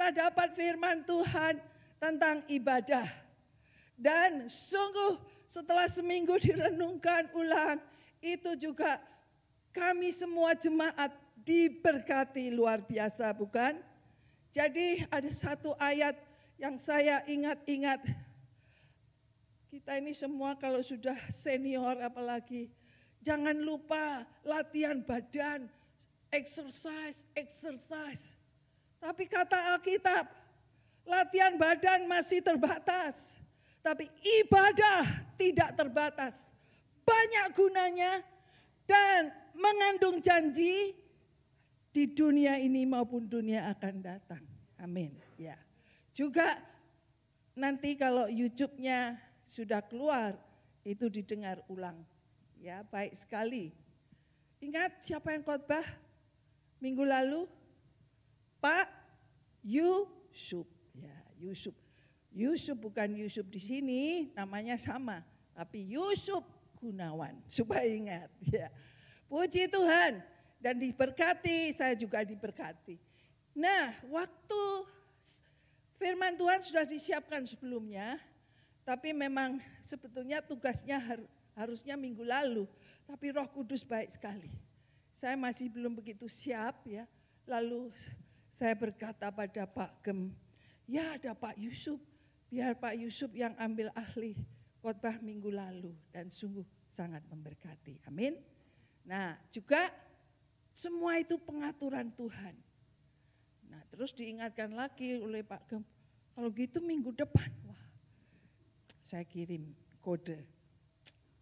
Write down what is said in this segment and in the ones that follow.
kita dapat firman Tuhan tentang ibadah. Dan sungguh setelah seminggu direnungkan ulang, itu juga kami semua jemaat diberkati luar biasa bukan? Jadi ada satu ayat yang saya ingat-ingat. Kita ini semua kalau sudah senior apalagi, jangan lupa latihan badan, exercise, exercise. Tapi kata Alkitab, latihan badan masih terbatas. Tapi ibadah tidak terbatas. Banyak gunanya dan mengandung janji di dunia ini maupun dunia akan datang. Amin. Ya. Juga nanti kalau YouTube-nya sudah keluar itu didengar ulang. Ya, baik sekali. Ingat siapa yang khotbah minggu lalu? Pak Yusuf. Ya, Yusuf. Yusuf bukan Yusuf di sini, namanya sama, tapi Yusuf Gunawan. Supaya ingat, ya. Puji Tuhan dan diberkati, saya juga diberkati. Nah, waktu firman Tuhan sudah disiapkan sebelumnya, tapi memang sebetulnya tugasnya harusnya minggu lalu, tapi Roh Kudus baik sekali. Saya masih belum begitu siap ya. Lalu saya berkata pada Pak Gem, ya ada Pak Yusuf, biar Pak Yusuf yang ambil ahli khotbah minggu lalu dan sungguh sangat memberkati. Amin. Nah, juga semua itu pengaturan Tuhan. Nah, terus diingatkan lagi oleh Pak Gem, kalau gitu minggu depan, wah, saya kirim kode.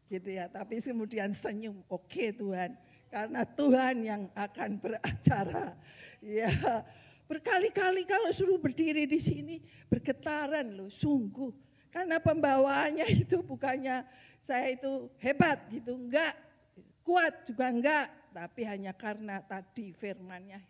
Gitu ya, tapi kemudian senyum, oke Tuhan, karena Tuhan yang akan beracara. Ya, berkali-kali kalau suruh berdiri di sini bergetaran loh, sungguh. Karena pembawaannya itu bukannya saya itu hebat gitu, enggak. Kuat juga enggak, tapi hanya karena tadi firmannya,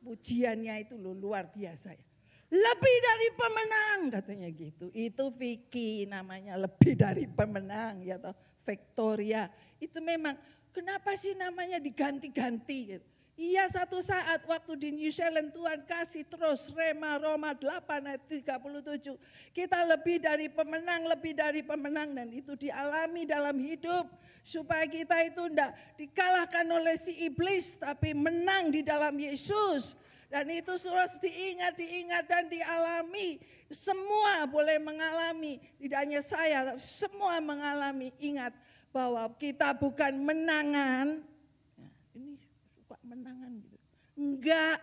pujiannya itu loh luar biasa ya. Lebih dari pemenang katanya gitu. Itu Vicky namanya lebih dari pemenang ya toh. Victoria itu memang Kenapa sih namanya diganti-ganti? Gitu? Iya satu saat waktu di New Zealand Tuhan kasih terus Rema Roma 8 ayat 37. Kita lebih dari pemenang, lebih dari pemenang dan itu dialami dalam hidup. Supaya kita itu enggak dikalahkan oleh si iblis tapi menang di dalam Yesus. Dan itu terus diingat, diingat dan dialami. Semua boleh mengalami, tidak hanya saya, tapi semua mengalami. Ingat, bahwa kita bukan menangan. Ya, ini suka menangan gitu. Enggak,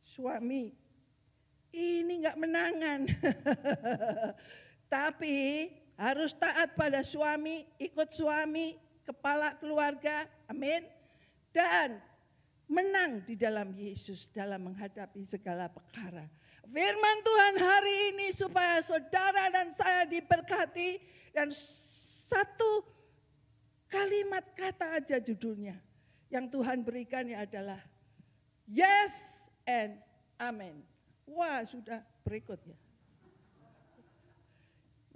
suami. Ini enggak menangan. Tapi harus taat pada suami, ikut suami, kepala keluarga. Amin. Dan menang di dalam Yesus dalam menghadapi segala perkara. Firman Tuhan hari ini supaya saudara dan saya diberkati dan satu Kalimat kata aja judulnya. Yang Tuhan berikan ya adalah yes and amen. Wah sudah berikutnya.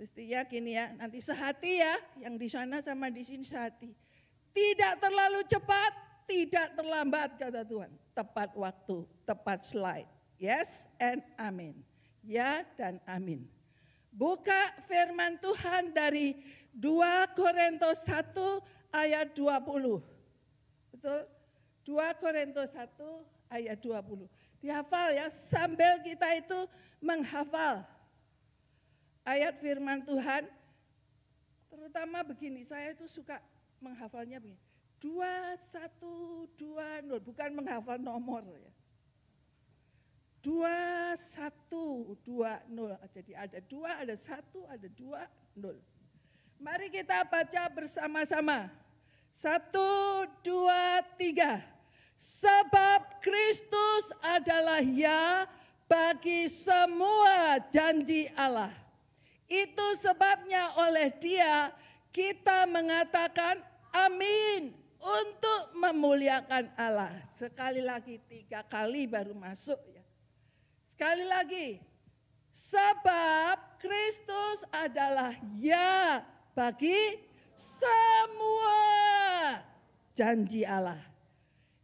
Mesti yakin ya, nanti sehati ya. Yang di sana sama di sini sehati. Tidak terlalu cepat, tidak terlambat kata Tuhan. Tepat waktu, tepat slide. Yes and amen. Ya dan amin. Buka firman Tuhan dari 2 Korintus 1 ayat 20. Betul? 2 Korintus 1 ayat 20. Dihafal ya, sambil kita itu menghafal ayat firman Tuhan. Terutama begini, saya itu suka menghafalnya begini. 2, 1, 2, 0. Bukan menghafal nomor ya. 2, 1, 2, 0. Jadi ada 2, ada 1, ada 2, 0. Mari kita baca bersama-sama. Satu, dua, tiga. Sebab Kristus adalah ya bagi semua janji Allah. Itu sebabnya oleh dia kita mengatakan amin untuk memuliakan Allah. Sekali lagi tiga kali baru masuk ya. Sekali lagi, Sebab Kristus adalah ya bagi semua janji Allah.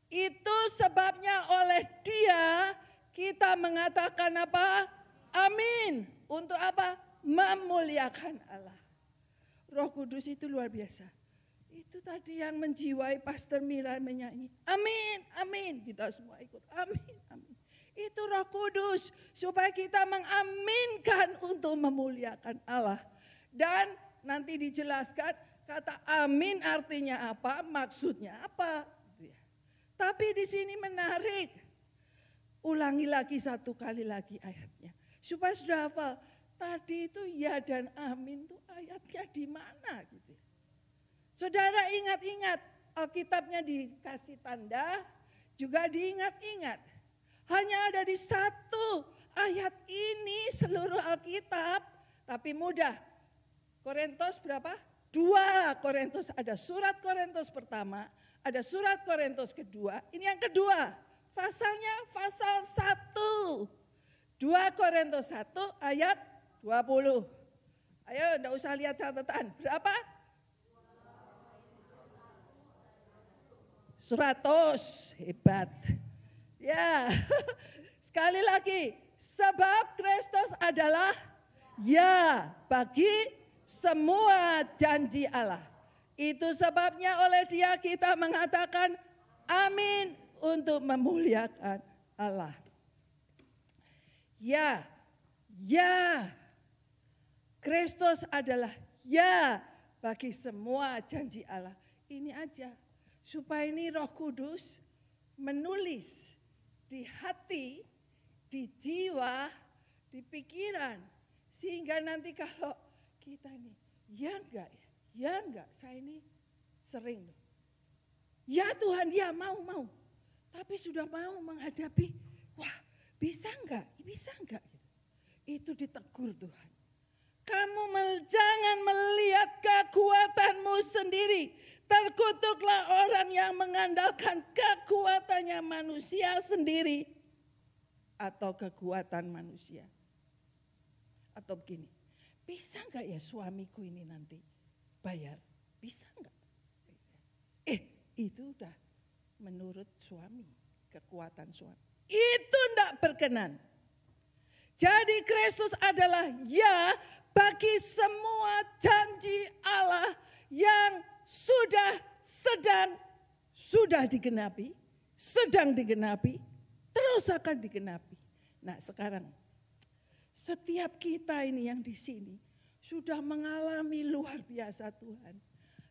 Itu sebabnya oleh dia kita mengatakan apa? Amin. Untuk apa? Memuliakan Allah. Roh Kudus itu luar biasa. Itu tadi yang menjiwai Pastor Mila menyanyi. Amin, amin. Kita semua ikut. Amin, amin. Itu roh kudus. Supaya kita mengaminkan untuk memuliakan Allah. Dan nanti dijelaskan kata amin artinya apa, maksudnya apa. Tapi di sini menarik. Ulangi lagi satu kali lagi ayatnya. Supaya sudah hafal, tadi itu ya dan amin itu ayatnya di mana gitu. Saudara ingat-ingat, Alkitabnya dikasih tanda, juga diingat-ingat. Hanya ada di satu ayat ini seluruh Alkitab, tapi mudah Korintus berapa? Dua Korintus, ada surat Korintus pertama, ada surat Korintus kedua. Ini yang kedua, pasalnya pasal satu, dua Korintus satu ayat dua puluh. Ayo enggak usah lihat catatan. Berapa? Seratus Hebat. Ya. Sekali lagi, sebab Kristus adalah ya bagi semua janji Allah. Itu sebabnya oleh dia kita mengatakan amin untuk memuliakan Allah. Ya, ya. Kristus adalah ya bagi semua janji Allah. Ini aja supaya ini Roh Kudus menulis di hati, di jiwa, di pikiran sehingga nanti kalau kita ini. Ya enggak ya? ya, enggak. Saya ini sering loh. Ya Tuhan, ya mau-mau. Tapi sudah mau menghadapi, wah bisa enggak, bisa enggak. Gitu? Itu ditegur Tuhan. Kamu jangan melihat kekuatanmu sendiri. Terkutuklah orang yang mengandalkan kekuatannya manusia sendiri. Atau kekuatan manusia. Atau begini, bisa nggak ya suamiku ini nanti bayar? Bisa nggak? Eh, itu udah menurut suami, kekuatan suami. Itu enggak berkenan. Jadi Kristus adalah ya bagi semua janji Allah yang sudah sedang sudah digenapi, sedang digenapi, terus akan digenapi. Nah, sekarang setiap kita ini yang di sini sudah mengalami luar biasa Tuhan.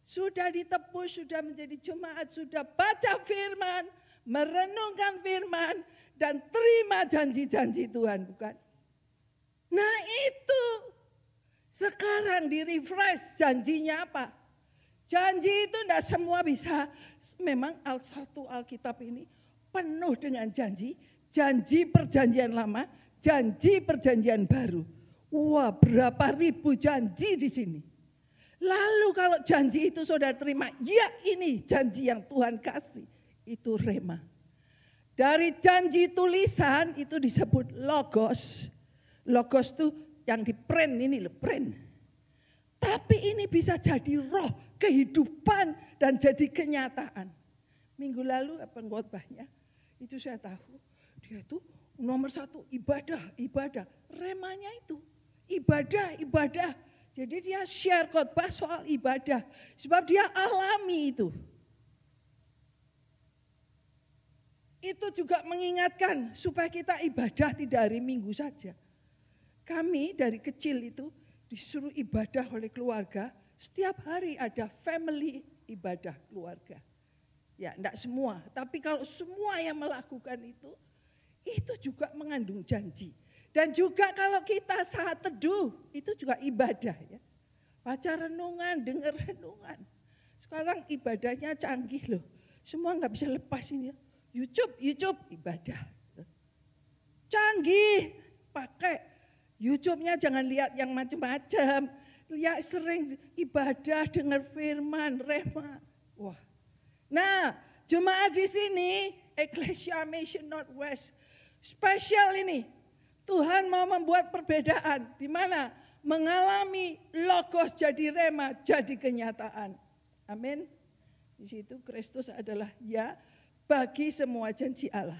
Sudah ditebus, sudah menjadi jemaat, sudah baca firman, merenungkan firman, dan terima janji-janji Tuhan, bukan? Nah itu sekarang di refresh janjinya apa? Janji itu tidak semua bisa. Memang al satu Alkitab ini penuh dengan janji. Janji perjanjian lama, janji perjanjian baru. Wah, berapa ribu janji di sini. Lalu kalau janji itu saudara terima, ya ini janji yang Tuhan kasih. Itu rema. Dari janji tulisan itu disebut logos. Logos itu yang di print ini loh, print. Tapi ini bisa jadi roh, kehidupan dan jadi kenyataan. Minggu lalu apa khotbahnya, itu saya tahu dia itu nomor satu ibadah, ibadah. Remanya itu ibadah, ibadah. Jadi dia share khotbah soal ibadah. Sebab dia alami itu. Itu juga mengingatkan supaya kita ibadah tidak hari minggu saja. Kami dari kecil itu disuruh ibadah oleh keluarga. Setiap hari ada family ibadah keluarga. Ya, enggak semua. Tapi kalau semua yang melakukan itu, itu juga mengandung janji. Dan juga kalau kita saat teduh, itu juga ibadah ya. Baca renungan, dengar renungan. Sekarang ibadahnya canggih loh. Semua nggak bisa lepas ini ya. YouTube, YouTube ibadah. Canggih, pakai. YouTube-nya jangan lihat yang macam-macam. Lihat sering ibadah, dengar firman, rema. Wah. Nah, jemaat di sini, Ecclesia Mission Northwest Spesial ini, Tuhan mau membuat perbedaan di mana mengalami logos jadi rema, jadi kenyataan. Amin. Di situ Kristus adalah ya bagi semua janji Allah.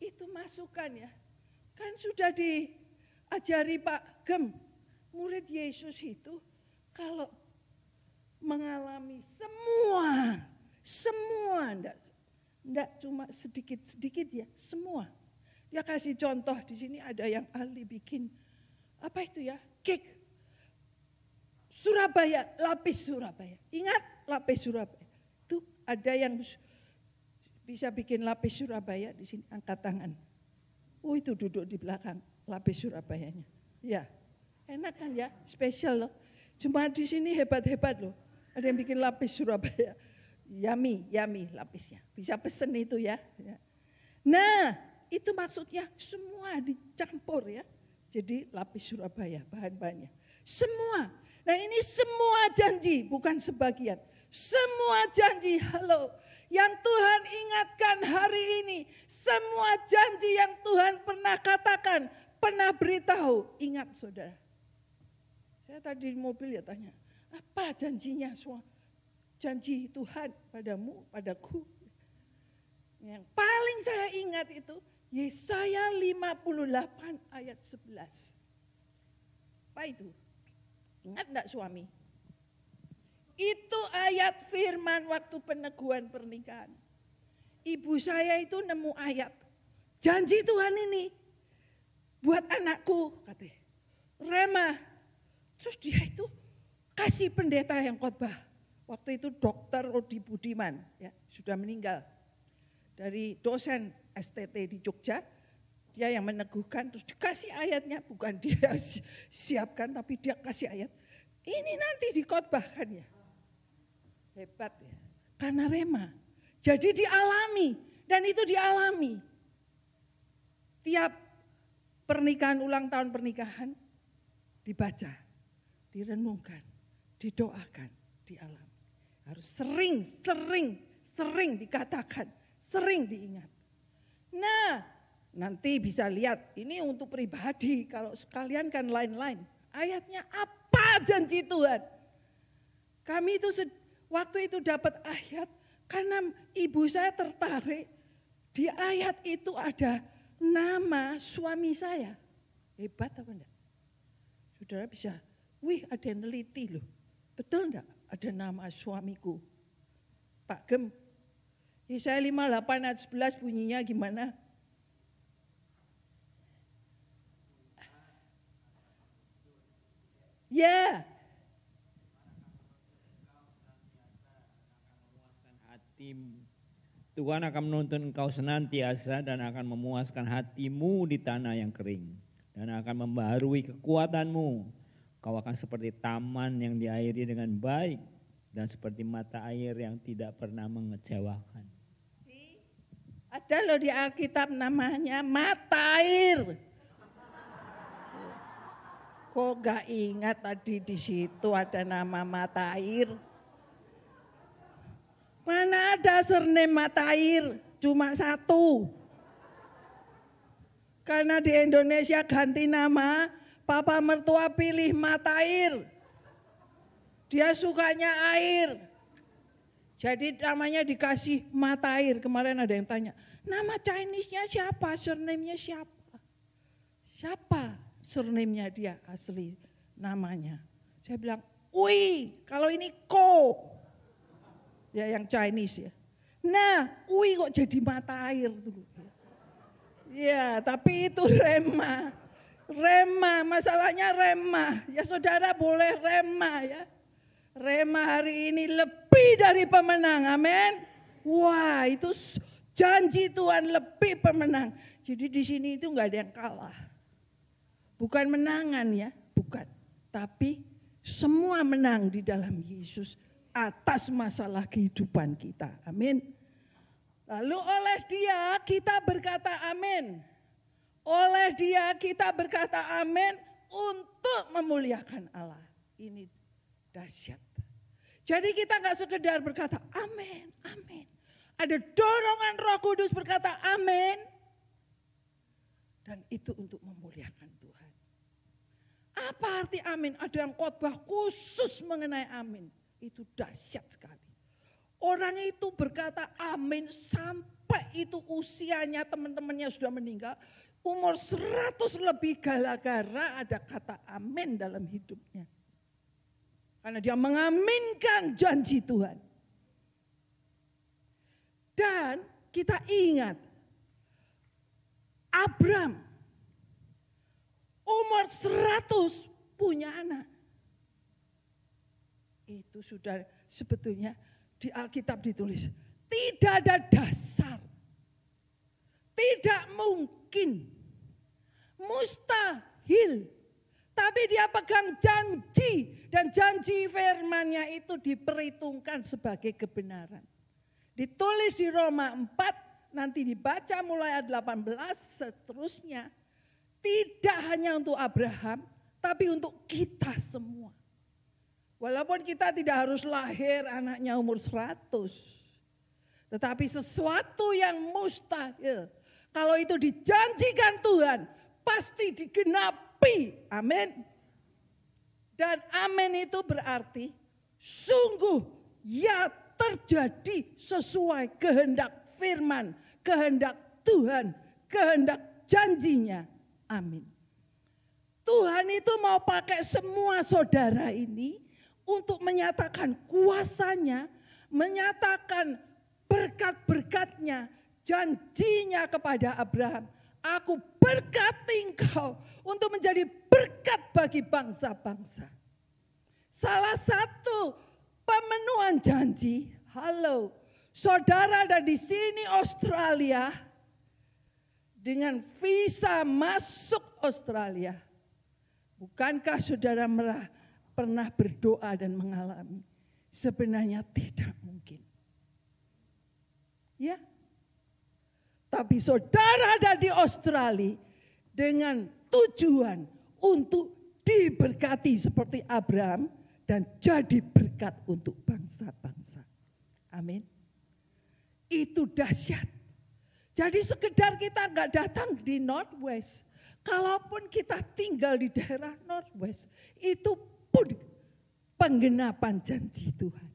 Itu masukan ya. Kan sudah diajari Pak Gem, murid Yesus itu kalau mengalami semua, semua, enggak, enggak cuma sedikit-sedikit ya, semua dia ya, kasih contoh di sini ada yang ahli bikin apa itu ya? Cake. Surabaya, lapis Surabaya. Ingat lapis Surabaya. Itu ada yang bisa bikin lapis Surabaya di sini angkat tangan. Oh itu duduk di belakang lapis Surabaya Surabayanya. Ya. Enak kan ya? Spesial loh. Cuma di sini hebat-hebat loh. Ada yang bikin lapis Surabaya. Yami, yami lapisnya. Bisa pesen itu ya. ya. Nah, itu maksudnya semua dicampur ya. Jadi lapis Surabaya bahan-bahannya. Semua. Nah ini semua janji bukan sebagian. Semua janji, halo, yang Tuhan ingatkan hari ini. Semua janji yang Tuhan pernah katakan, pernah beritahu. Ingat saudara. Saya tadi di mobil ya tanya, apa janjinya semua? Janji Tuhan padamu, padaku. Yang paling saya ingat itu Yesaya 58 ayat 11. Apa itu? Ingat enggak suami? Itu ayat firman waktu peneguhan pernikahan. Ibu saya itu nemu ayat. Janji Tuhan ini buat anakku katanya. Rema. Terus dia itu kasih pendeta yang khotbah. Waktu itu dokter Rodi Budiman ya, sudah meninggal. Dari dosen STT di Jogja, dia yang meneguhkan, terus dikasih ayatnya, bukan dia siapkan, tapi dia kasih ayat. Ini nanti dikotbahkan ya. Hebat ya. Karena rema. Jadi dialami, dan itu dialami. Tiap pernikahan, ulang tahun pernikahan, dibaca, direnungkan, didoakan, dialami. Harus sering, sering, sering dikatakan, sering diingat. Nah, nanti bisa lihat ini untuk pribadi, kalau sekalian kan lain-lain. Ayatnya apa janji Tuhan? Kami itu waktu itu dapat ayat karena ibu saya tertarik di ayat itu ada nama suami saya. Hebat apa enggak? Saudara bisa, wih ada yang teliti loh. Betul enggak? Ada nama suamiku. Pak Gem, Yesaya 58 ayat 11 bunyinya gimana? Ya. Yeah. Tuhan akan menuntun engkau senantiasa dan akan memuaskan hatimu di tanah yang kering. Dan akan membaharui kekuatanmu. Kau akan seperti taman yang diairi dengan baik. Dan seperti mata air yang tidak pernah mengecewakan. Ada loh di Alkitab namanya Matair. Kok gak ingat tadi di situ ada nama Matair? Mana ada surname Matair? Cuma satu. Karena di Indonesia ganti nama, papa mertua pilih Matair. Dia sukanya air. Jadi namanya dikasih Matair. Kemarin ada yang tanya, Nama Chinese-nya siapa? Surname-nya siapa? Siapa surname-nya dia asli namanya? Saya bilang, Ui, kalau ini Ko. Ya yang Chinese ya. Nah, Ui kok jadi mata air dulu, Ya, tapi itu Rema. Rema, masalahnya Rema. Ya saudara boleh Rema ya. Rema hari ini lebih dari pemenang, amin. Wah, itu Janji Tuhan lebih pemenang. Jadi di sini itu nggak ada yang kalah. Bukan menangan ya, bukan. Tapi semua menang di dalam Yesus atas masalah kehidupan kita. Amin. Lalu oleh dia kita berkata amin. Oleh dia kita berkata amin untuk memuliakan Allah. Ini dahsyat. Jadi kita nggak sekedar berkata amin, amin. Ada dorongan roh kudus berkata amin. Dan itu untuk memuliakan Tuhan. Apa arti amin? Ada yang khotbah khusus mengenai amin. Itu dahsyat sekali. Orang itu berkata amin sampai itu usianya teman-temannya sudah meninggal. Umur seratus lebih gara-gara ada kata amin dalam hidupnya. Karena dia mengaminkan janji Tuhan. Dan kita ingat Abram umur 100 punya anak. Itu sudah sebetulnya di Alkitab ditulis. Tidak ada dasar. Tidak mungkin. Mustahil. Tapi dia pegang janji. Dan janji firmannya itu diperhitungkan sebagai kebenaran. Ditulis di Roma 4, nanti dibaca mulai ayat 18 seterusnya. Tidak hanya untuk Abraham, tapi untuk kita semua. Walaupun kita tidak harus lahir anaknya umur 100. Tetapi sesuatu yang mustahil. Kalau itu dijanjikan Tuhan, pasti digenapi. Amin. Dan amin itu berarti sungguh ya terjadi sesuai kehendak firman, kehendak Tuhan, kehendak janjinya. Amin. Tuhan itu mau pakai semua saudara ini untuk menyatakan kuasanya, menyatakan berkat-berkatnya, janjinya kepada Abraham. Aku berkati engkau untuk menjadi berkat bagi bangsa-bangsa. Salah satu pemenuhan janji. Halo, saudara ada di sini Australia dengan visa masuk Australia. Bukankah saudara merah pernah berdoa dan mengalami? Sebenarnya tidak mungkin. Ya. Tapi saudara ada di Australia dengan tujuan untuk diberkati seperti Abraham, dan jadi berkat untuk bangsa-bangsa. Amin. Itu dahsyat. Jadi sekedar kita nggak datang di Northwest, kalaupun kita tinggal di daerah Northwest, itu pun penggenapan janji Tuhan.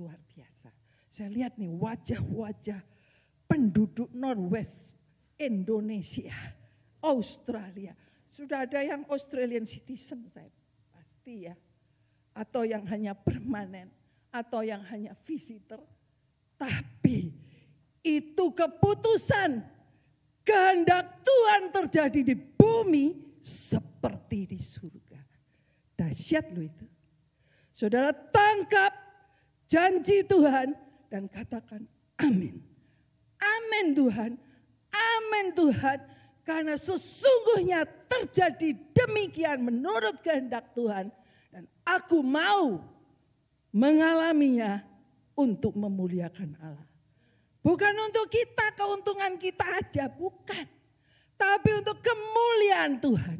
Luar biasa. Saya lihat nih wajah-wajah penduduk Northwest Indonesia, Australia. Sudah ada yang Australian citizen saya pasti ya atau yang hanya permanen atau yang hanya visitor. Tapi itu keputusan kehendak Tuhan terjadi di bumi seperti di surga. Dahsyat loh itu. Saudara tangkap janji Tuhan dan katakan amin. Amin Tuhan, amin Tuhan. Karena sesungguhnya terjadi demikian menurut kehendak Tuhan dan aku mau mengalaminya untuk memuliakan Allah. Bukan untuk kita keuntungan kita aja, bukan. Tapi untuk kemuliaan Tuhan.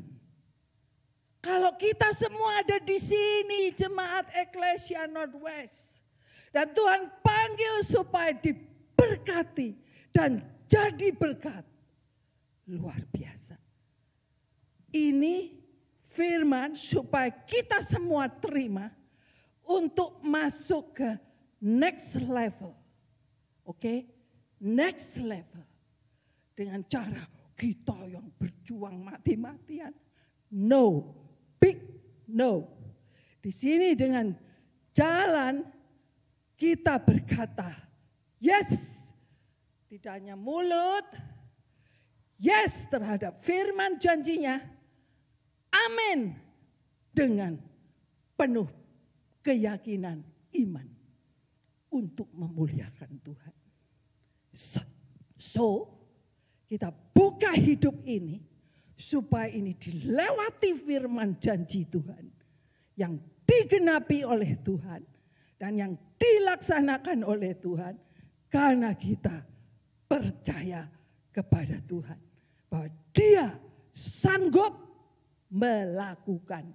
Kalau kita semua ada di sini jemaat Eklesia Northwest. Dan Tuhan panggil supaya diberkati dan jadi berkat. Luar biasa. Ini firman supaya kita semua terima untuk masuk ke next level. Oke, okay? next level. Dengan cara kita yang berjuang mati-matian. No, big no. Di sini dengan jalan kita berkata, yes. Tidak hanya mulut, yes terhadap firman janjinya, Amin. Dengan penuh keyakinan iman untuk memuliakan Tuhan. So, kita buka hidup ini supaya ini dilewati firman janji Tuhan yang digenapi oleh Tuhan dan yang dilaksanakan oleh Tuhan karena kita percaya kepada Tuhan bahwa Dia sanggup melakukan.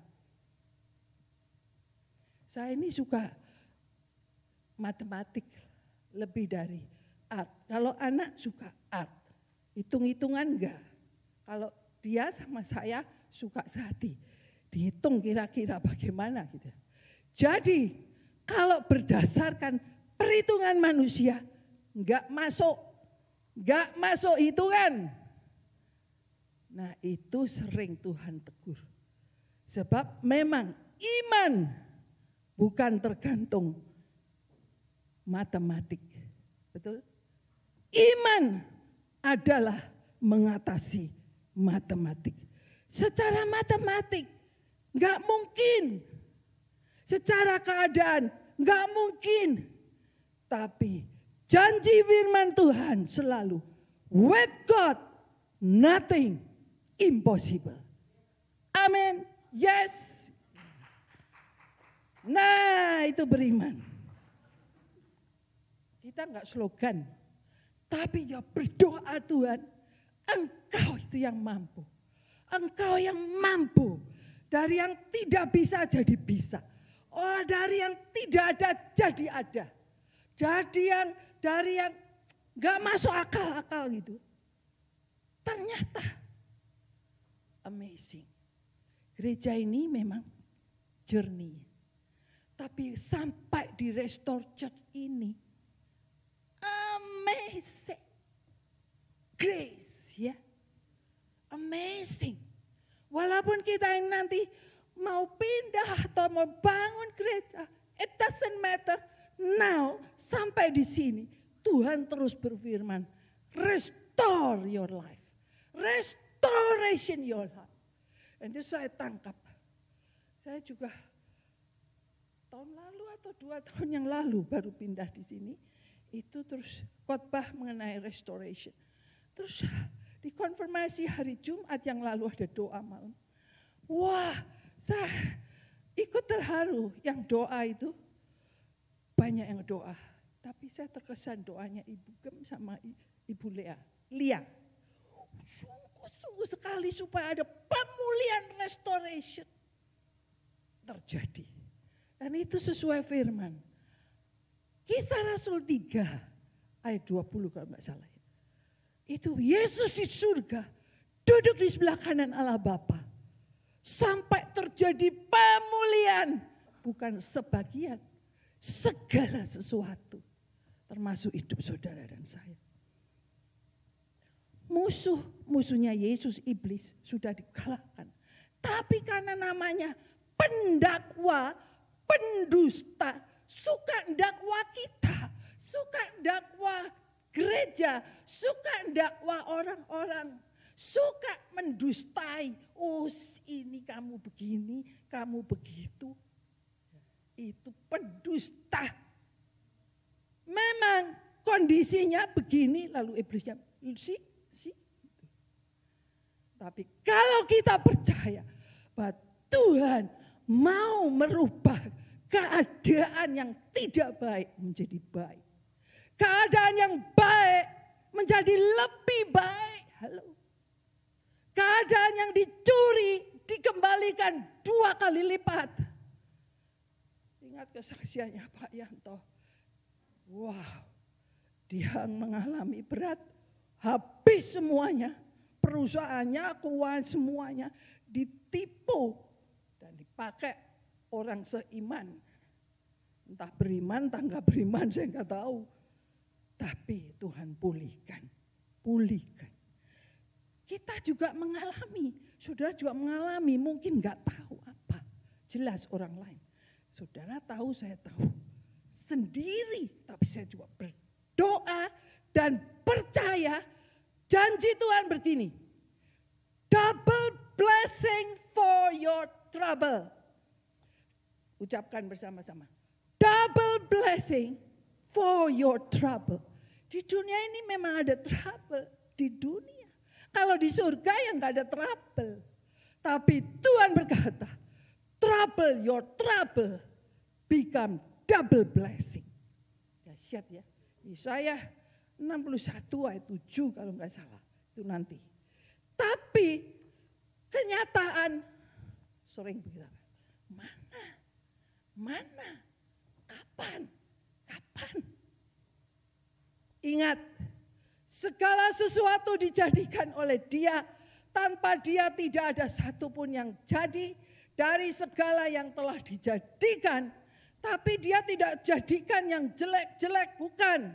Saya ini suka matematik lebih dari art. Kalau anak suka art, hitung-hitungan enggak. Kalau dia sama saya suka sehati, dihitung kira-kira bagaimana gitu. Jadi kalau berdasarkan perhitungan manusia, enggak masuk, enggak masuk hitungan. Nah itu sering Tuhan tegur. Sebab memang iman bukan tergantung matematik. Betul? Iman adalah mengatasi matematik. Secara matematik nggak mungkin. Secara keadaan nggak mungkin. Tapi janji firman Tuhan selalu, with God, nothing impossible. Amin. Yes. Nah, itu beriman. Kita nggak slogan, tapi ya berdoa Tuhan, Engkau itu yang mampu. Engkau yang mampu. Dari yang tidak bisa jadi bisa. Oh, dari yang tidak ada jadi ada. Jadi yang dari yang nggak masuk akal-akal gitu. Ternyata amazing. Gereja ini memang jernih. Tapi sampai di Restore Church ini, amazing. Grace ya. Amazing. Walaupun kita yang nanti mau pindah atau mau bangun gereja, it doesn't matter. Now, sampai di sini, Tuhan terus berfirman, restore your life. Restore Restoration your heart. And itu saya tangkap. Saya juga tahun lalu atau dua tahun yang lalu baru pindah di sini. Itu terus khotbah mengenai restoration. Terus dikonfirmasi hari Jumat yang lalu ada doa malam. Wah, saya ikut terharu yang doa itu banyak yang doa. Tapi saya terkesan doanya Ibu Gem sama Ibu Lea. Lia sungguh sekali supaya ada pemulihan restoration terjadi. Dan itu sesuai firman. Kisah Rasul 3 ayat 20 kalau nggak salah. Ya. Itu Yesus di surga duduk di sebelah kanan Allah Bapa. Sampai terjadi pemulihan. Bukan sebagian, segala sesuatu. Termasuk hidup saudara dan saya. Musuh musuhnya Yesus iblis sudah dikalahkan. Tapi karena namanya pendakwa, pendusta, suka dakwa kita, suka dakwa gereja, suka dakwa orang-orang, suka mendustai. Oh ini kamu begini, kamu begitu. Itu pendusta. Memang kondisinya begini lalu iblisnya, si, si, tapi kalau kita percaya bahwa Tuhan mau merubah keadaan yang tidak baik menjadi baik. Keadaan yang baik menjadi lebih baik. Halo. Keadaan yang dicuri dikembalikan dua kali lipat. Ingat kesaksiannya Pak Yanto. Wow, dia mengalami berat, habis semuanya perusahaannya, keuangan semuanya ditipu dan dipakai orang seiman. Entah beriman, entah enggak beriman, saya enggak tahu. Tapi Tuhan pulihkan, pulihkan. Kita juga mengalami, saudara juga mengalami, mungkin enggak tahu apa. Jelas orang lain. Saudara tahu, saya tahu. Sendiri, tapi saya juga berdoa dan percaya Janji Tuhan begini. Double blessing for your trouble. Ucapkan bersama-sama. Double blessing for your trouble. Di dunia ini memang ada trouble. Di dunia. Kalau di surga yang nggak ada trouble. Tapi Tuhan berkata, trouble your trouble become double blessing. Dahsyat ya. Yesaya 61 ayat 7 kalau nggak salah itu nanti. Tapi kenyataan sering bilang mana, mana, kapan, kapan. Ingat segala sesuatu dijadikan oleh dia tanpa dia tidak ada satupun yang jadi dari segala yang telah dijadikan. Tapi dia tidak jadikan yang jelek-jelek, bukan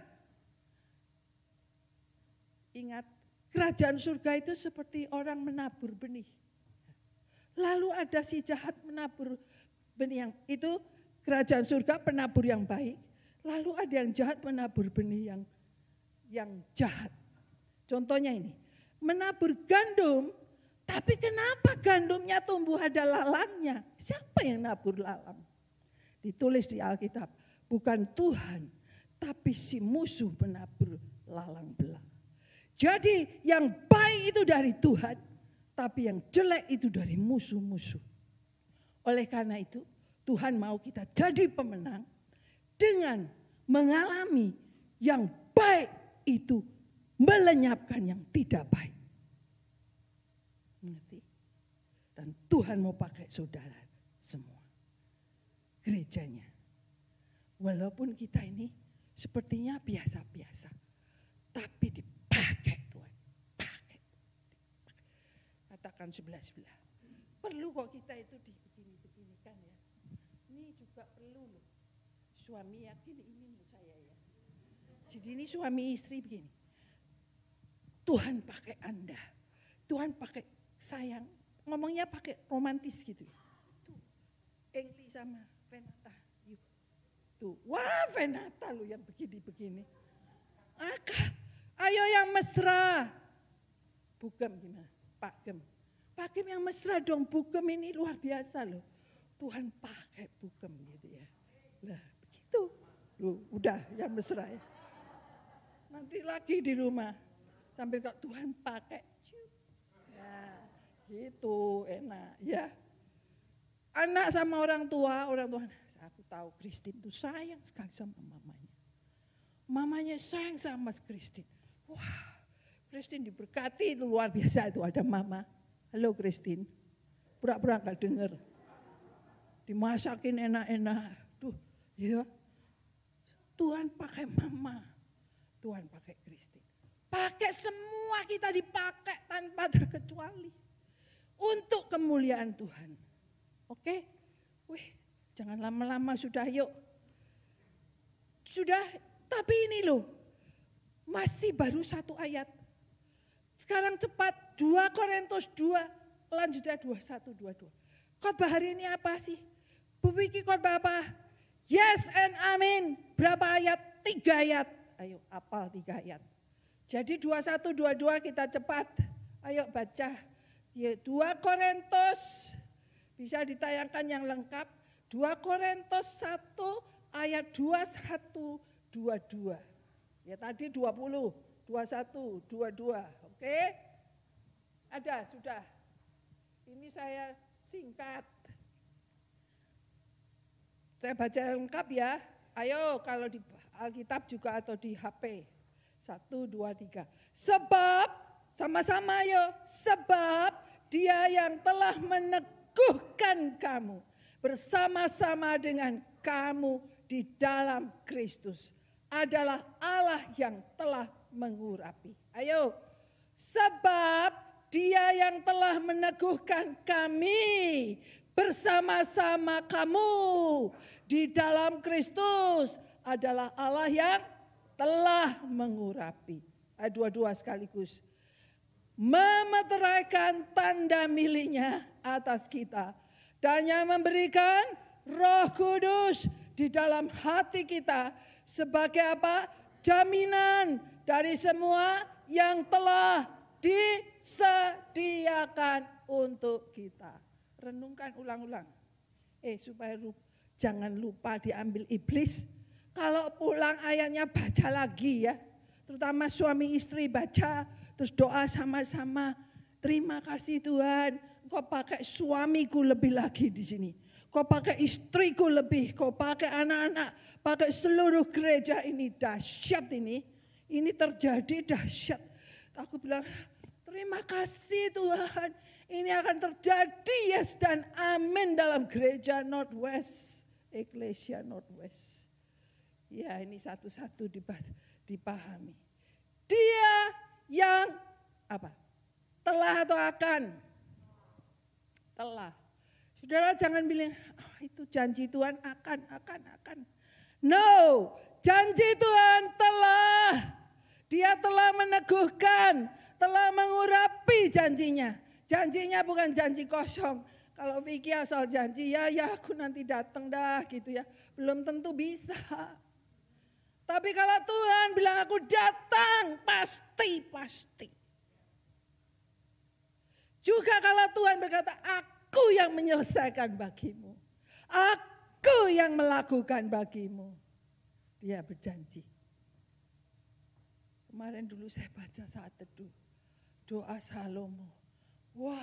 Ingat, kerajaan surga itu seperti orang menabur benih. Lalu ada si jahat menabur benih yang itu kerajaan surga penabur yang baik. Lalu ada yang jahat menabur benih yang yang jahat. Contohnya ini, menabur gandum, tapi kenapa gandumnya tumbuh ada lalangnya? Siapa yang nabur lalang? Ditulis di Alkitab, bukan Tuhan, tapi si musuh menabur lalang belang. Jadi yang baik itu dari Tuhan, tapi yang jelek itu dari musuh-musuh. Oleh karena itu, Tuhan mau kita jadi pemenang dengan mengalami yang baik itu melenyapkan yang tidak baik. Mengerti? Dan Tuhan mau pakai saudara semua. Gerejanya. Walaupun kita ini sepertinya biasa-biasa. Tapi di diciptakan sebelah-sebelah. Perlu kok kita itu dibegini-beginikan ya. Ini juga perlu loh. Suami yakin ini menurut saya ya. Jadi ini suami istri begini. Tuhan pakai Anda. Tuhan pakai sayang. Ngomongnya pakai romantis gitu. Ya. Tuh, Engli sama Venata. Tuh, wah Venata loh yang begini-begini. Aka, ayo yang mesra. Bukan gimana? Pak Gem. Pak Gem yang mesra dong, Bukem ini luar biasa loh. Tuhan pakai Bukem gitu ya. Lah begitu. Loh, udah yang mesra ya. Nanti lagi di rumah. Sambil kalau Tuhan pakai. Ya, gitu enak ya. Anak sama orang tua, orang tua. Nah, aku tahu kristin tuh sayang sekali sama mamanya. Mamanya sayang sama Christine. Wah, wow Kristin diberkati itu luar biasa itu ada mama. Halo Kristin, Pura-pura gak denger. Dimasakin enak-enak. tuh, ya. Tuhan pakai mama. Tuhan pakai Christine. Pakai semua kita dipakai tanpa terkecuali. Untuk kemuliaan Tuhan. Oke? Wih, jangan lama-lama sudah yuk. Sudah, tapi ini loh. Masih baru satu ayat sekarang cepat 2 Korintus 2 lanjutnya 21 22. Khotbah hari ini apa sih? Bu khotbah apa? Yes and amin. Berapa ayat? Tiga ayat. Ayo apal tiga ayat. Jadi 21 22 kita cepat. Ayo baca. Ya, 2 Korintus bisa ditayangkan yang lengkap. 2 Korintus 1 ayat 21 22. Ya tadi 20, 21, 22. Oke? Ada, sudah. Ini saya singkat. Saya baca lengkap ya. Ayo kalau di Alkitab juga atau di HP. Satu, dua, tiga. Sebab, sama-sama yo. Sebab dia yang telah meneguhkan kamu. Bersama-sama dengan kamu di dalam Kristus. Adalah Allah yang telah mengurapi. Ayo Sebab dia yang telah meneguhkan kami bersama-sama kamu di dalam Kristus adalah Allah yang telah mengurapi. Ayat eh, dua-dua sekaligus. Memeteraikan tanda miliknya atas kita. Dan yang memberikan roh kudus di dalam hati kita sebagai apa? Jaminan dari semua yang telah disediakan untuk kita. Renungkan ulang-ulang. Eh supaya lupa, jangan lupa diambil iblis. Kalau pulang ayatnya baca lagi ya. Terutama suami istri baca, terus doa sama-sama. Terima kasih Tuhan, kau pakai suamiku lebih lagi di sini. Kau pakai istriku lebih, kau pakai anak-anak, pakai seluruh gereja ini dahsyat ini ini terjadi dahsyat. Aku bilang, terima kasih Tuhan. Ini akan terjadi yes dan amin dalam gereja Northwest. Ecclesia Northwest. Ya ini satu-satu dipahami. Dia yang apa? Telah atau akan? Telah. Saudara jangan bilang, oh, itu janji Tuhan akan, akan, akan. No, janji Tuhan telah dia telah meneguhkan, telah mengurapi janjinya. Janjinya bukan janji kosong. Kalau Vicky asal janji, ya ya aku nanti datang dah gitu ya. Belum tentu bisa. Tapi kalau Tuhan bilang aku datang, pasti, pasti. Juga kalau Tuhan berkata, aku yang menyelesaikan bagimu. Aku yang melakukan bagimu. Dia berjanji. Kemarin dulu saya baca saat teduh, doa Salomo. Wow,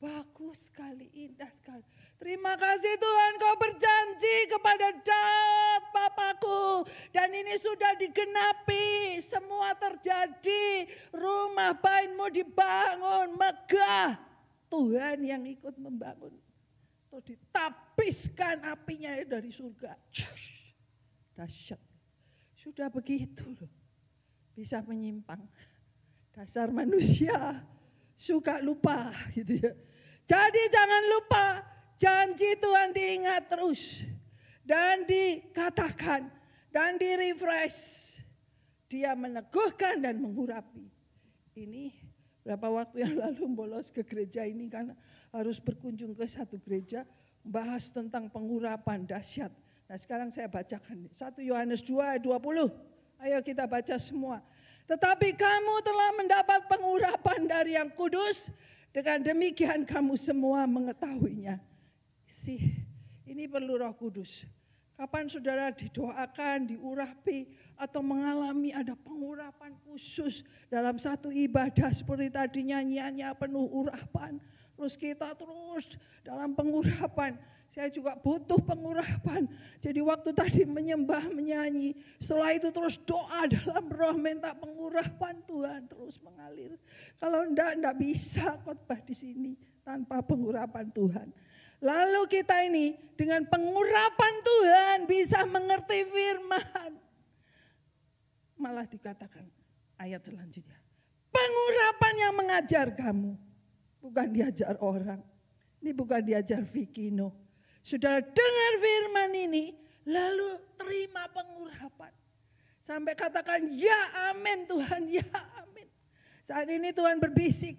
bagus sekali, indah sekali. Terima kasih Tuhan kau berjanji kepada Daud, Papaku. Dan ini sudah digenapi, semua terjadi. Rumah bainmu dibangun, megah. Tuhan yang ikut membangun atau ditapiskan apinya dari surga. Dahsyat. Sudah begitu loh bisa menyimpang. Dasar manusia suka lupa gitu ya. Jadi jangan lupa janji Tuhan diingat terus dan dikatakan dan di refresh. Dia meneguhkan dan mengurapi. Ini berapa waktu yang lalu bolos ke gereja ini karena harus berkunjung ke satu gereja bahas tentang pengurapan dahsyat. Nah sekarang saya bacakan 1 Yohanes 2 ayat 20. Ayo kita baca semua. Tetapi kamu telah mendapat pengurapan dari yang kudus. Dengan demikian kamu semua mengetahuinya. Sih, ini perlu roh kudus. Kapan saudara didoakan, diurapi, atau mengalami ada pengurapan khusus dalam satu ibadah seperti tadi nyanyiannya penuh urapan. Terus kita terus dalam pengurapan. Saya juga butuh pengurapan. Jadi waktu tadi menyembah, menyanyi. Setelah itu terus doa dalam roh minta pengurapan Tuhan terus mengalir. Kalau enggak, enggak bisa khotbah di sini tanpa pengurapan Tuhan. Lalu kita ini dengan pengurapan Tuhan bisa mengerti firman. Malah dikatakan ayat selanjutnya. Pengurapan yang mengajar kamu bukan diajar orang. Ini bukan diajar Vikino. Sudah dengar firman ini, lalu terima pengurapan. Sampai katakan ya amin Tuhan, ya amin. Saat ini Tuhan berbisik,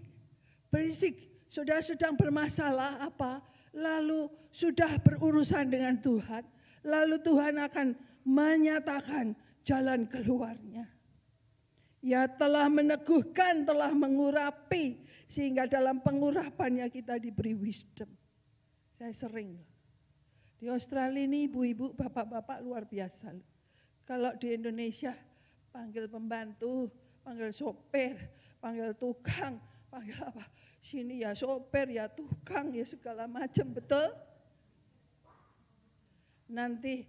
berbisik. Sudah sedang bermasalah apa? Lalu sudah berurusan dengan Tuhan. Lalu Tuhan akan menyatakan jalan keluarnya. Ya telah meneguhkan, telah mengurapi, sehingga dalam pengurapannya kita diberi wisdom. Saya sering. Di Australia ini ibu-ibu, bapak-bapak luar biasa. Kalau di Indonesia panggil pembantu, panggil sopir, panggil tukang, panggil apa. Sini ya sopir, ya tukang, ya segala macam, betul? Nanti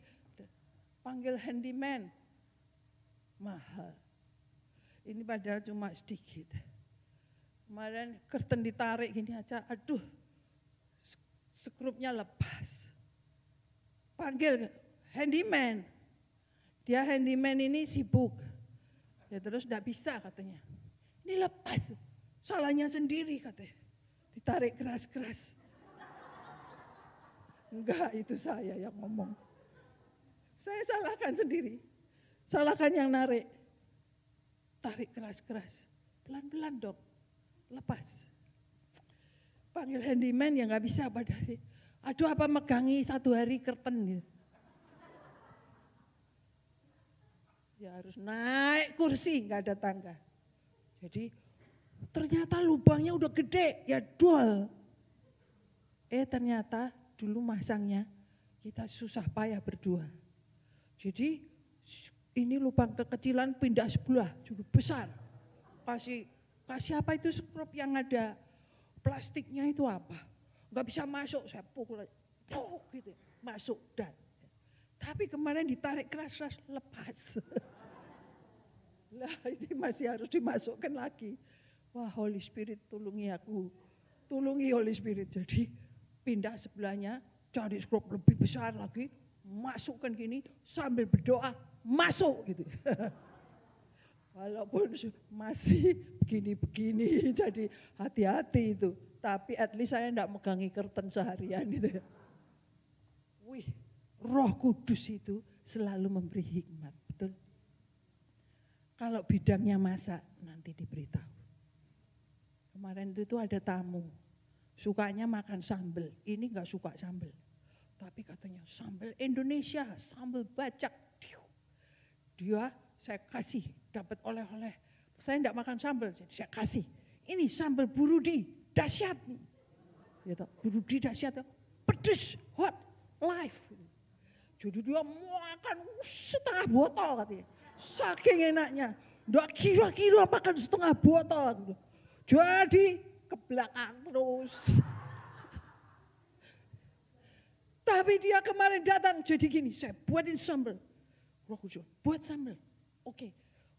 panggil handyman, mahal. Ini padahal cuma sedikit. Kemarin kerten ditarik gini aja, aduh skrupnya lepas. Panggil handyman. Dia handyman ini sibuk. Ya terus tidak bisa katanya. Ini lepas, salahnya sendiri katanya. Ditarik keras-keras. Enggak, itu saya yang ngomong. Saya salahkan sendiri. Salahkan yang narik. Tarik keras-keras. Pelan-pelan dok lepas. Panggil handyman yang nggak bisa apa dari, aduh apa megangi satu hari kerten gitu. Ya harus naik kursi, nggak ada tangga. Jadi ternyata lubangnya udah gede, ya dual. Eh ternyata dulu masangnya kita susah payah berdua. Jadi ini lubang kekecilan pindah sebelah, jadi besar. pasti Pak nah, siapa itu skrup yang ada plastiknya itu apa? Nggak bisa masuk, saya pukul aja. Puk, gitu, masuk dan. Tapi kemarin ditarik keras-keras, lepas. lah ini masih harus dimasukkan lagi. Wah Holy Spirit tolongi aku. Tolongi Holy Spirit. Jadi pindah sebelahnya, cari skrup lebih besar lagi, masukkan gini sambil berdoa, masuk gitu. walaupun masih begini-begini jadi hati-hati itu tapi at least saya tidak megangi kerten seharian itu ya. wih roh kudus itu selalu memberi hikmat betul kalau bidangnya masak nanti diberitahu kemarin itu, itu ada tamu sukanya makan sambel ini nggak suka sambel tapi katanya sambel Indonesia sambel bacak dia saya kasih, dapat oleh-oleh. Saya tidak makan sambal, jadi saya kasih. Ini sambal burudi, dahsyat nih. Gitu. Burudi dahsyat, pedes, hot, live. Jadi dia makan setengah botol katanya. Saking enaknya. Nggak kira-kira makan setengah botol. Gitu. Jadi ke belakang terus. Tapi dia kemarin datang jadi gini, saya buatin sambal. buat sambal. Oke, okay.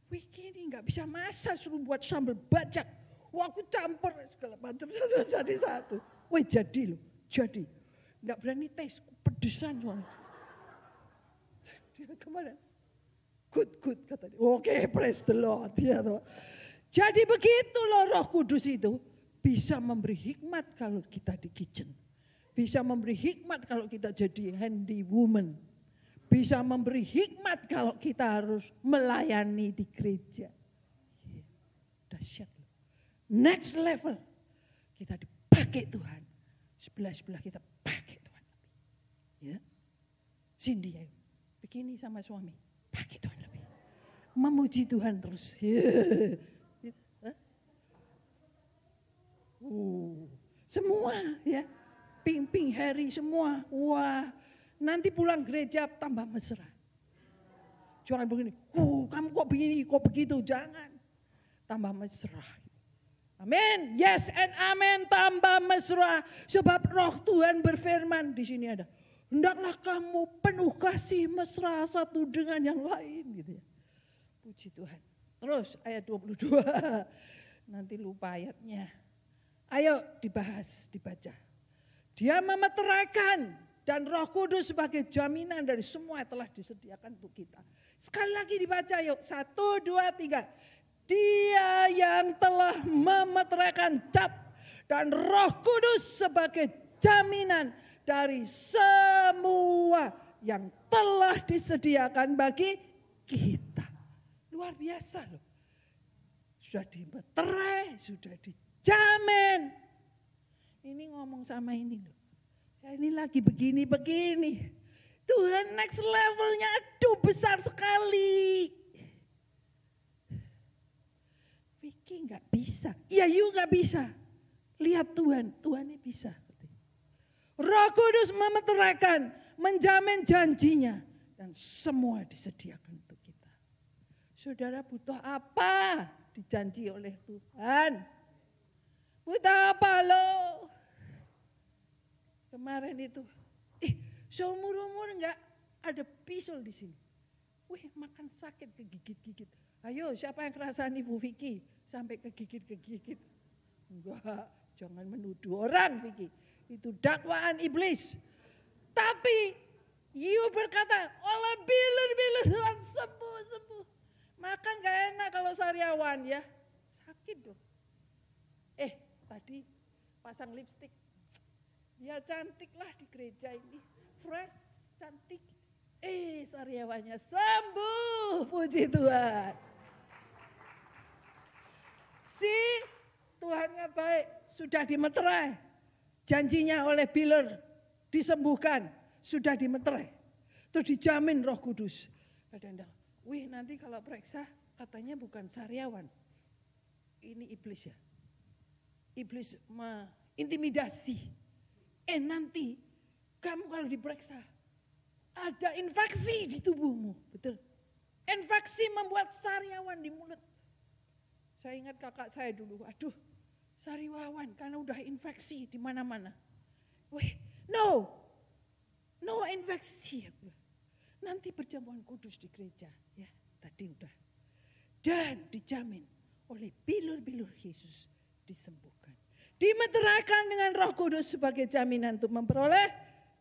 Wiki ini nggak bisa masak suruh buat sambal bajak. Wah aku campur segala macam satu satu satu. Wah jadi loh, jadi. Nggak berani tes, pedesan soalnya. Dia kemana? Good, good kata dia. Oke, okay, praise the Lord. Ya, toh. Jadi begitu loh roh kudus itu. Bisa memberi hikmat kalau kita di kitchen. Bisa memberi hikmat kalau kita jadi handy woman bisa memberi hikmat kalau kita harus melayani di gereja. Iya, dahsyat. Next level. Kita dipakai Tuhan. Sebelah-sebelah kita pakai Tuhan. Ya. Cindy Begini sama suami. Pakai Tuhan lebih. Memuji Tuhan terus. Iya. Uh, semua ya. Ping-ping Harry semua. Wah Nanti pulang gereja tambah mesra. Jangan begini, uh, kamu kok begini, kok begitu, jangan. Tambah mesra. Amin. Yes and amen Tambah mesra. Sebab roh Tuhan berfirman. Di sini ada. Hendaklah kamu penuh kasih mesra satu dengan yang lain. Gitu ya. Puji Tuhan. Terus ayat 22. Nanti lupa ayatnya. Ayo dibahas, dibaca. Dia memeteraikan dan roh kudus sebagai jaminan dari semua yang telah disediakan untuk kita. Sekali lagi dibaca yuk. Satu, dua, tiga. Dia yang telah memeteraikan cap dan roh kudus sebagai jaminan dari semua yang telah disediakan bagi kita. Luar biasa loh. Sudah dimeterai, sudah dijamin. Ini ngomong sama ini loh. Saya ini lagi begini-begini. Tuhan next levelnya aduh besar sekali. Vicky nggak bisa. Iya you nggak bisa. Lihat Tuhan, Tuhan ini bisa. Roh Kudus memeterakan, menjamin janjinya. Dan semua disediakan untuk kita. Saudara butuh apa dijanji oleh Tuhan? Butuh apa loh? Kemarin itu, ih eh, seumur-umur enggak ada pisau di sini. Wih makan sakit kegigit-gigit. Ayo siapa yang kerasan Ibu Vicky sampai kegigit-kegigit. Enggak, jangan menuduh orang Vicky. Itu dakwaan iblis. Tapi You berkata oleh bilir-bilir Tuhan sembuh-sembuh. Makan gak enak kalau sariawan ya. Sakit dong. Eh tadi pasang lipstick Ya cantik lah di gereja ini. Fresh, cantik. Eh sariawannya sembuh, puji Tuhan. Si Tuhannya baik, sudah dimeterai. Janjinya oleh Biller disembuhkan, sudah dimeterai. Terus dijamin roh kudus. Kadang wih nanti kalau periksa katanya bukan sariawan. Ini iblis ya. Iblis mengintimidasi Eh nanti kamu kalau diperiksa ada infeksi di tubuhmu, betul. Infeksi membuat sariawan di mulut. Saya ingat kakak saya dulu, aduh sariawan karena udah infeksi di mana-mana. Weh, no, no infeksi. Nanti perjamuan kudus di gereja, ya tadi udah. Dan dijamin oleh bilur-bilur Yesus disembuh dimeterakan dengan roh kudus sebagai jaminan untuk memperoleh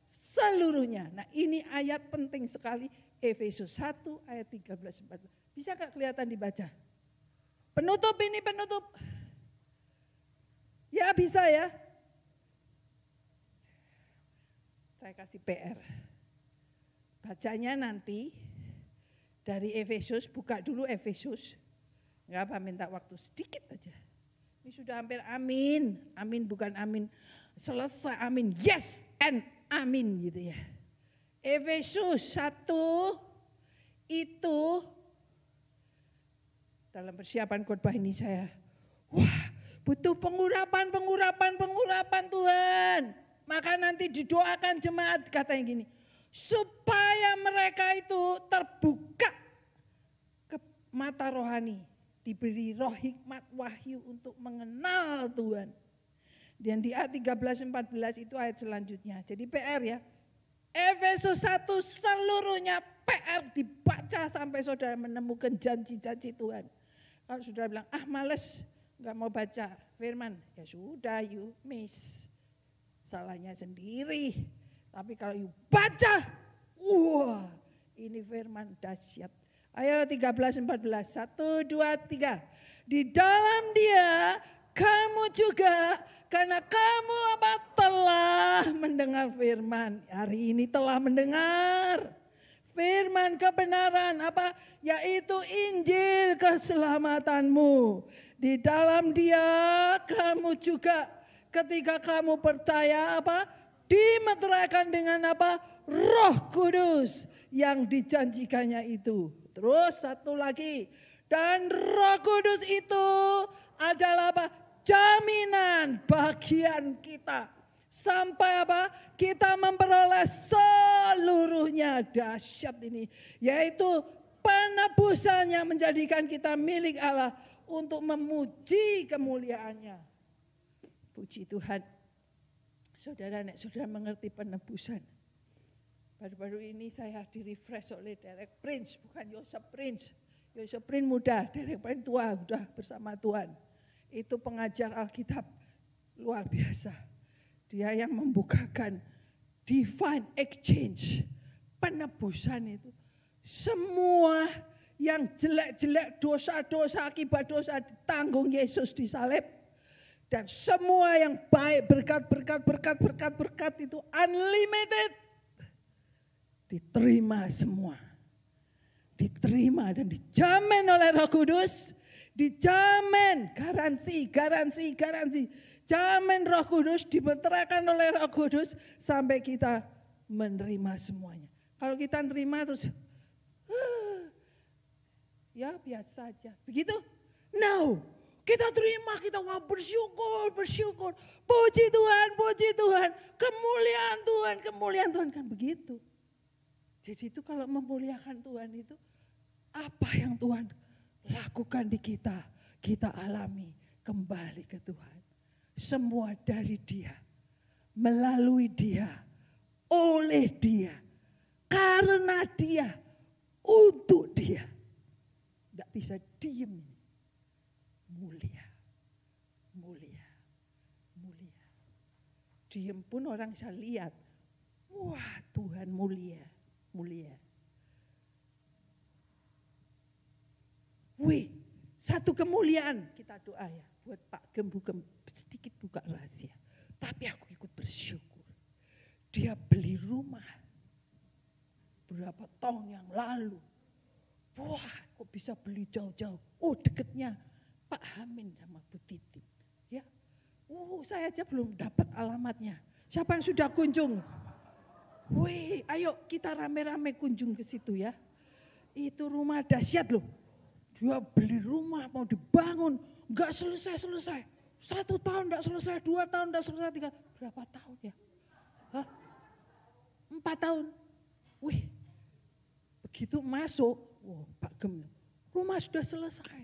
seluruhnya. Nah ini ayat penting sekali Efesus 1 ayat 13 14. Bisa gak kelihatan dibaca? Penutup ini penutup. Ya bisa ya. Saya kasih PR. Bacanya nanti dari Efesus, buka dulu Efesus. Enggak apa minta waktu sedikit aja. Ini sudah hampir amin, amin bukan amin. Selesai amin, yes and amin gitu ya. Efesus 1 itu dalam persiapan khotbah ini saya wah butuh pengurapan, pengurapan, pengurapan Tuhan. Maka nanti didoakan jemaat katanya gini, supaya mereka itu terbuka ke mata rohani diberi roh hikmat wahyu untuk mengenal Tuhan. Dan di ayat 13 14 itu ayat selanjutnya. Jadi PR ya. Efesus 1 seluruhnya PR dibaca sampai saudara menemukan janji-janji Tuhan. Kalau sudah bilang, ah males, nggak mau baca firman. Ya sudah, you miss. Salahnya sendiri. Tapi kalau you baca, wah ini firman dahsyat Ayo 13, 14. satu dua tiga Di dalam dia kamu juga karena kamu apa telah mendengar firman. Hari ini telah mendengar firman kebenaran apa yaitu Injil keselamatanmu. Di dalam dia kamu juga ketika kamu percaya apa dimeteraikan dengan apa Roh Kudus yang dijanjikannya itu. Terus satu lagi. Dan roh kudus itu adalah apa? Jaminan bagian kita. Sampai apa? Kita memperoleh seluruhnya dahsyat ini. Yaitu penebusannya menjadikan kita milik Allah untuk memuji kemuliaannya. Puji Tuhan. Saudara, saudara mengerti penebusan Baru-baru ini saya di-refresh oleh Derek Prince, bukan Yosef Prince. Yosef Prince muda, Derek Prince tua, sudah bersama Tuhan. Itu pengajar Alkitab luar biasa. Dia yang membukakan divine exchange, penebusan itu. Semua yang jelek-jelek dosa-dosa akibat dosa ditanggung Yesus di salib. Dan semua yang baik berkat, berkat, berkat, berkat, berkat itu unlimited Diterima semua. Diterima dan dijamin oleh Roh Kudus. Dijamin garansi, garansi, garansi. Jamin Roh Kudus dibeterakan oleh Roh Kudus sampai kita menerima semuanya. Kalau kita terima terus ah, ya biasa saja. Begitu? No. Kita terima, kita wah bersyukur, bersyukur. Puji Tuhan, puji Tuhan. Kemuliaan Tuhan, kemuliaan Tuhan kan begitu. Jadi itu kalau memuliakan Tuhan itu apa yang Tuhan lakukan di kita, kita alami kembali ke Tuhan. Semua dari Dia, melalui Dia, oleh Dia, karena Dia, untuk Dia. Tidak bisa diem. Mulia, mulia, mulia. Diem pun orang saya lihat. Wah Tuhan mulia mulia. Wih, satu kemuliaan kita doa ya buat Pak Gembu Gembu sedikit buka rahasia. Tapi aku ikut bersyukur. Dia beli rumah berapa tahun yang lalu. Wah, kok bisa beli jauh-jauh? Oh, deketnya Pak Hamin sama Bu Titi. Ya. Uh, saya aja belum dapat alamatnya. Siapa yang sudah kunjung? Wih, ayo kita rame-rame kunjung ke situ ya. Itu rumah dahsyat loh. Dia beli rumah mau dibangun, nggak selesai-selesai. Satu tahun nggak selesai, dua tahun nggak selesai, tiga berapa tahun ya? Hah? Empat tahun. Wih, begitu masuk, wow, Pak Gem, rumah sudah selesai.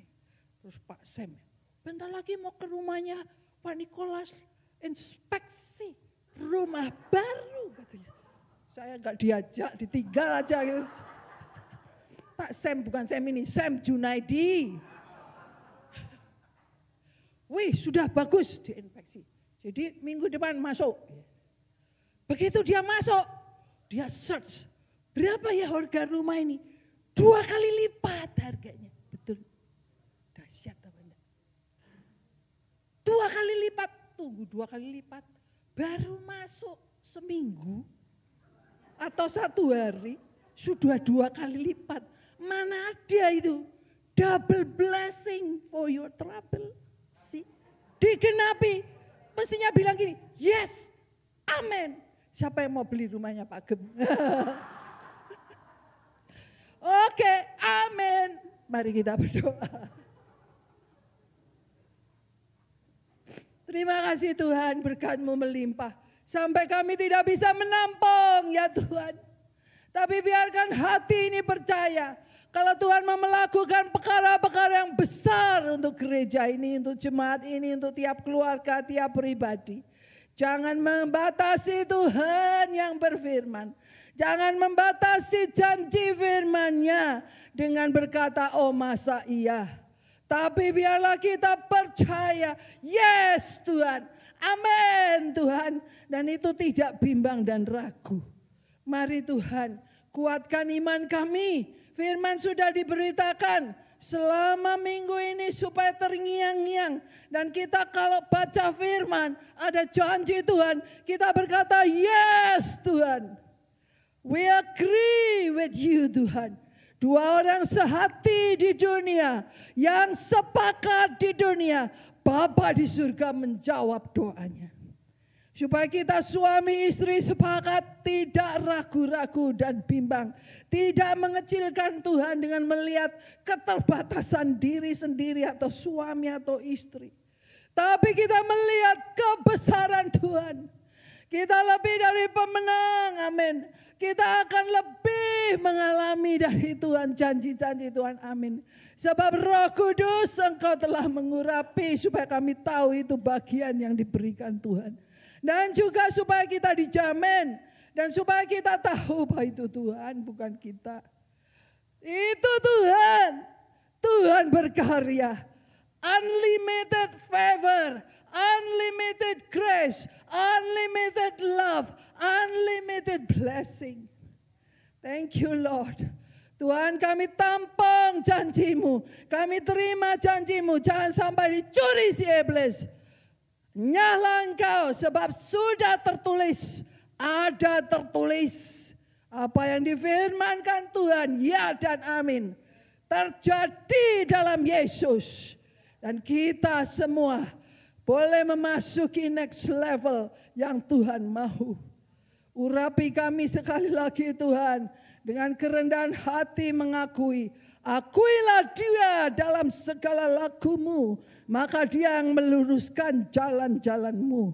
Terus Pak Sam, bentar lagi mau ke rumahnya Pak Nikolas inspeksi rumah baru katanya. Saya nggak diajak, ditinggal aja gitu. Pak Sam bukan Sam ini, Sam Junaidi. Wih sudah bagus diinfeksi. Jadi minggu depan masuk. Begitu dia masuk, dia search. Berapa ya harga rumah ini? Dua kali lipat harganya. Betul. Dahsyat apa enggak? Dua kali lipat. Tunggu dua kali lipat. Baru masuk seminggu atau satu hari sudah dua kali lipat. Mana ada itu? Double blessing for your trouble. See? Digenapi. Mestinya bilang gini, yes, amen. Siapa yang mau beli rumahnya Pak Gem? Oke, amin. Mari kita berdoa. Terima kasih Tuhan berkatmu melimpah. Sampai kami tidak bisa menampung ya Tuhan. Tapi biarkan hati ini percaya. Kalau Tuhan mau melakukan perkara-perkara yang besar untuk gereja ini, untuk jemaat ini, untuk tiap keluarga, tiap pribadi. Jangan membatasi Tuhan yang berfirman. Jangan membatasi janji firmannya dengan berkata, oh masa iya. Tapi biarlah kita percaya, yes Tuhan, Amin Tuhan. Dan itu tidak bimbang dan ragu. Mari Tuhan kuatkan iman kami. Firman sudah diberitakan selama minggu ini supaya terngiang-ngiang. Dan kita kalau baca firman ada janji Tuhan. Kita berkata yes Tuhan. We agree with you Tuhan. Dua orang sehati di dunia yang sepakat di dunia Bapa di surga menjawab doanya. Supaya kita suami istri sepakat tidak ragu-ragu dan bimbang. Tidak mengecilkan Tuhan dengan melihat keterbatasan diri sendiri atau suami atau istri. Tapi kita melihat kebesaran Tuhan. Kita lebih dari pemenang, amin. Kita akan lebih mengalami dari Tuhan, janji-janji Tuhan, amin. Sebab roh kudus engkau telah mengurapi supaya kami tahu itu bagian yang diberikan Tuhan. Dan juga supaya kita dijamin dan supaya kita tahu bahwa itu Tuhan bukan kita. Itu Tuhan. Tuhan berkarya. Unlimited favor, unlimited grace, unlimited love, unlimited blessing. Thank you Lord. Tuhan kami tampung janjimu. Kami terima janjimu. Jangan sampai dicuri si iblis. Nyala engkau sebab sudah tertulis. Ada tertulis. Apa yang difirmankan Tuhan. Ya dan amin. Terjadi dalam Yesus. Dan kita semua boleh memasuki next level yang Tuhan mau. Urapi kami sekali lagi Tuhan. Tuhan dengan kerendahan hati mengakui, akuilah dia dalam segala lakumu, maka dia yang meluruskan jalan-jalanmu.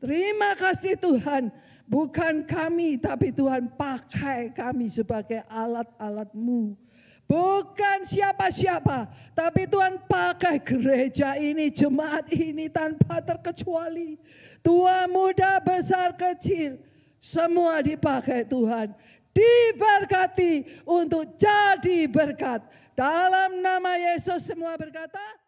Terima kasih Tuhan, bukan kami tapi Tuhan pakai kami sebagai alat-alatmu. Bukan siapa-siapa, tapi Tuhan pakai gereja ini, jemaat ini tanpa terkecuali. Tua, muda, besar, kecil, semua dipakai Tuhan diberkati untuk jadi berkat. Dalam nama Yesus semua berkata.